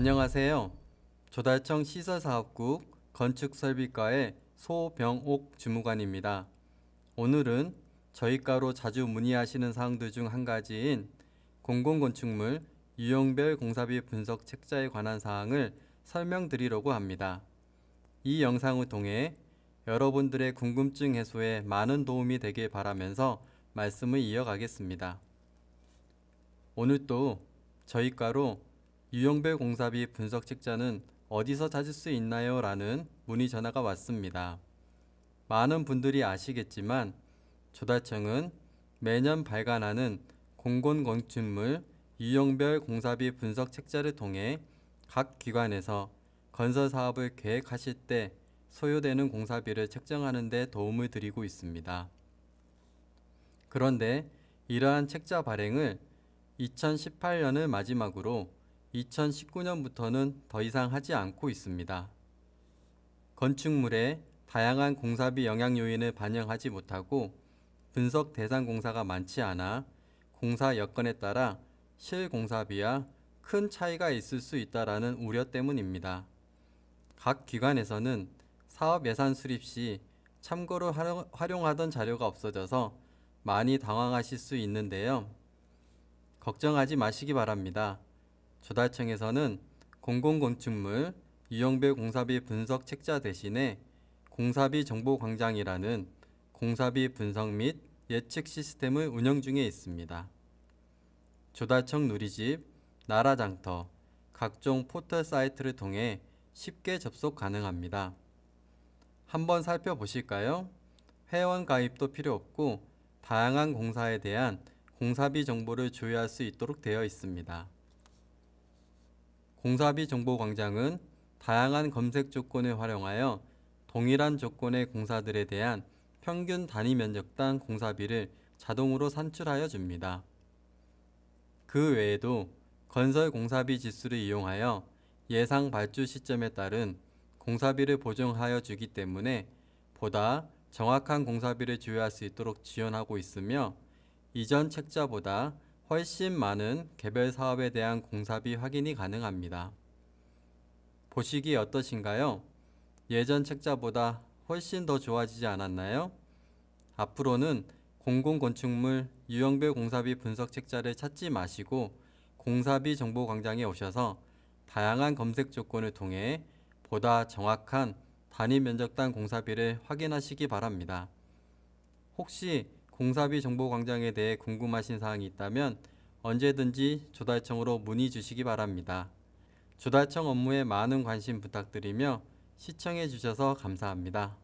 안녕하세요. 조달청 시설사업국 건축설비과의 소병옥 주무관입니다. 오늘은 저희과로 자주 문의하시는 사항들 중 한 가지인 공공건축물 유형별 공사비 분석 책자에 관한 사항을 설명드리려고 합니다. 이 영상을 통해 여러분들의 궁금증 해소에 많은 도움이 되길 바라면서 말씀을 이어가겠습니다. 오늘 또 저희과로 유형별 공사비 분석 책자는 어디서 찾을 수 있나요? 라는 문의 전화가 왔습니다. 많은 분들이 아시겠지만 조달청은 매년 발간하는 공공건축물 유형별 공사비 분석 책자를 통해 각 기관에서 건설 사업을 계획하실 때 소요되는 공사비를 책정하는 데 도움을 드리고 있습니다. 그런데 이러한 책자 발행을 2018년을 마지막으로 2019년부터는 더 이상 하지 않고 있습니다. 건축물에 다양한 공사비 영향 요인을 반영하지 못하고 분석 대상 공사가 많지 않아 공사 여건에 따라 실공사비와 큰 차이가 있을 수 있다라는 우려 때문입니다. 각 기관에서는 사업 예산 수립 시 참고로 활용하던 자료가 없어져서 많이 당황하실 수 있는데요. 걱정하지 마시기 바랍니다. 조달청에서는 공공건축물 유형별 공사비 분석 책자 대신에 공사비 정보광장이라는 공사비 분석 및 예측 시스템을 운영 중에 있습니다. 조달청 누리집, 나라장터, 각종 포털 사이트를 통해 쉽게 접속 가능합니다. 한번 살펴보실까요? 회원 가입도 필요 없고 다양한 공사에 대한 공사비 정보를 조회할 수 있도록 되어 있습니다. 공사비 정보 광장은 다양한 검색 조건을 활용하여 동일한 조건의 공사들에 대한 평균 단위 면적당 공사비를 자동으로 산출하여 줍니다. 그 외에도 건설 공사비 지수를 이용하여 예상 발주 시점에 따른 공사비를 보정하여 주기 때문에 보다 정확한 공사비를 주요할 수 있도록 지원하고 있으며 이전 책자보다 훨씬 많은 개별 사업에 대한 공사비 확인이 가능합니다. 보시기 어떠신가요? 예전 책자보다 훨씬 더 좋아지지 않았나요? 앞으로는 공공건축물 유형별 공사비 분석 책자를 찾지 마시고 공사비 정보 광장에 오셔서 다양한 검색 조건을 통해 보다 정확한 단위 면적당 공사비를 확인하시기 바랍니다. 혹시 공사비 정보광장에 대해 궁금하신 사항이 있다면 언제든지 조달청으로 문의 주시기 바랍니다. 조달청 업무에 많은 관심 부탁드리며 시청해 주셔서 감사합니다.